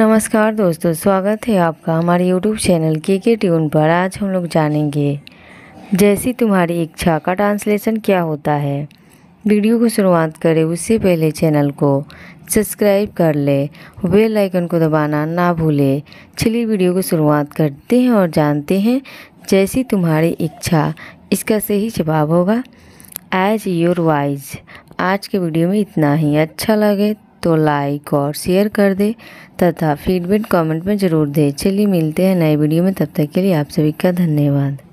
नमस्कार दोस्तों स्वागत है आपका हमारे YouTube चैनल के के ट्यून पर आज हम लोग जानेंगे जैसी तुम्हारी इच्छा का ट्रांसलेशन क्या होता है वीडियो को शुरुआत करें उससे पहले चैनल को सब्सक्राइब कर ले बेल आइकन को दबाना ना भूले चलिए वीडियो को शुरुआत करते हैं और जानते हैं जैसी तुम्हारी इच्छा इसका सही जवाब होगा एज योर वाइज आज के वीडियो में इतना ही अच्छा लगे तो लाइक और शेयर कर दे तथा फीडबैक कमेंट में ज़रूर दे चलिए मिलते हैं नए वीडियो में तब तक के लिए आप सभी का धन्यवाद